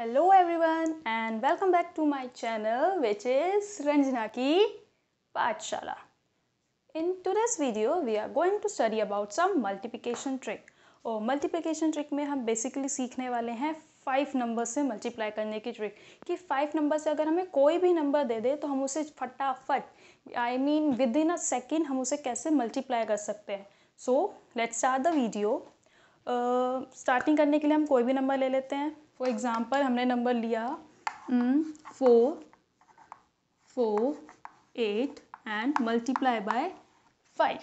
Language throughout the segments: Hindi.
hello everyone and welcome back to my channel which is Ranjana ki Pathshala in today's video we are going to study about some multiplication trick और मल्टीप्लिकेशन ट्रिक में हम बेसिकली सीखने वाले हैं फाइव नंबर से मल्टीप्लाई करने की ट्रिक कि फाइव नंबर से अगर हमें कोई भी नंबर दे दे तो हम उसे फटाफट I mean within a second हम उसे कैसे मल्टीप्लाई कर सकते हैं so let's are the video starting करने के लिए हम कोई भी नंबर ले लेते हैं फॉर एग्ज़ाम्पल हमने नंबर लिया four four eight and multiply by five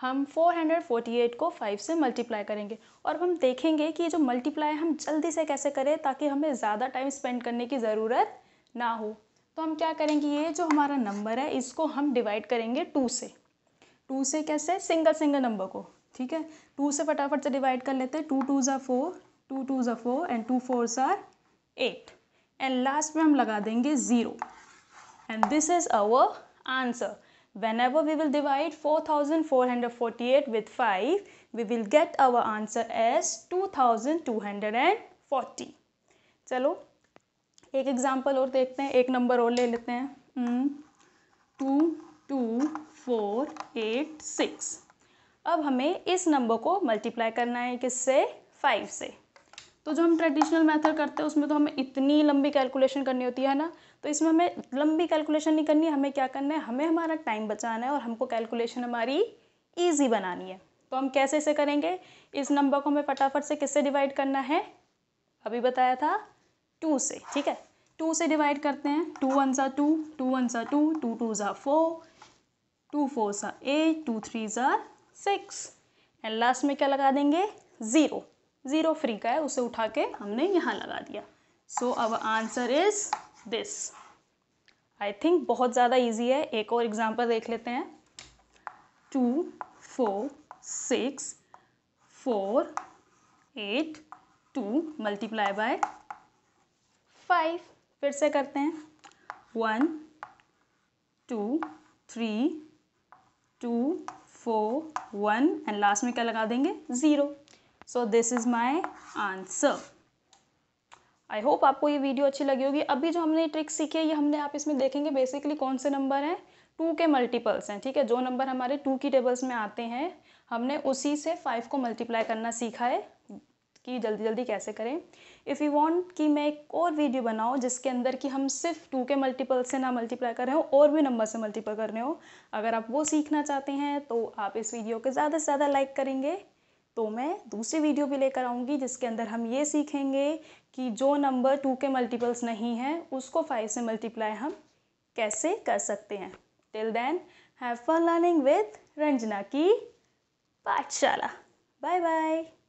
हम 448 को 5 से मल्टीप्लाई करेंगे और हम देखेंगे कि ये जो मल्टीप्लाई हम जल्दी से कैसे करें ताकि हमें ज़्यादा टाइम स्पेंड करने की ज़रूरत ना हो तो हम क्या करेंगे ये जो हमारा नंबर है इसको हम डिवाइड करेंगे टू से टू से कैसे सिंगल सिंगल नंबर को ठीक है टू से फटाफट से डिवाइड कर लेते हैं टू टू ज़ा फोर टू टू ज़ा फोर एंड टू फोर ज़ार एट एंड लास्ट में हम लगा देंगे zero and this is our answer when we will divide four four thousand with five we will get our answer as two thousand two hundred and forty चलो एक एग्जाम्पल और देखते हैं एक नंबर और ले लेते हैं two two four eight six अब हमें इस नंबर को मल्टीप्लाई करना है किससे फाइव से तो जो हम ट्रेडिशनल मेथड करते हैं उसमें तो हमें इतनी लंबी कैलकुलेशन करनी होती है ना तो इसमें हमें लंबी कैलकुलेशन नहीं करनी हमें क्या करना है हमें हमारा टाइम बचाना है और हमको कैलकुलेशन हमारी ईजी बनानी है तो हम कैसे इसे करेंगे इस नंबर को हमें फटाफट से किससे डिवाइड करना है अभी बताया था टू से ठीक है टू से डिवाइड करते हैं टू वन ज़ा टू टू वन ज़ा टू टू टू ज़ा फोर टू फोर ज़ा एट टू थ्री ज़ा सिक्स एंड लास्ट में क्या लगा देंगे ज़ीरो ज़ीरो फ्री का है उसे उठा के हमने यहाँ लगा दिया सो अब answer is this I think बहुत ज़्यादा ईजी है एक और एग्जाम्पल देख लेते हैं two four six four eight two multiply by five फिर से करते हैं one two three two four one and last में क्या लगा देंगे zero so this is my answer I hope आपको ये वीडियो अच्छी लगी होगी अभी जो हमने ट्रिक सीखी है ये हमने आप इसमें देखेंगे बेसिकली कौन से नंबर हैं टू के मल्टीपल्स हैं ठीक है जो नंबर हमारे टू की टेबल्स में आते हैं हमने उसी से फाइव को मल्टीप्लाई करना सीखा है कि जल्दी जल्दी कैसे करें इफ़ यू वांट कि मैं एक और वीडियो बनाऊँ जिसके अंदर कि हम सिर्फ टू के मल्टीपल से ना मल्टीप्लाई कर रहे हो और भी नंबर से मल्टीपल रहे हो अगर आप वो सीखना चाहते हैं तो आप इस वीडियो को ज़्यादा से ज़्यादा लाइक करेंगे तो मैं दूसरी वीडियो भी लेकर आऊँगी जिसके अंदर हम ये सीखेंगे कि जो नंबर टू के मल्टीपल्स नहीं हैं उसको फाइव से मल्टीप्लाई हम कैसे कर सकते हैं till then have fun learning with Ranjana ki Pathshala bye bye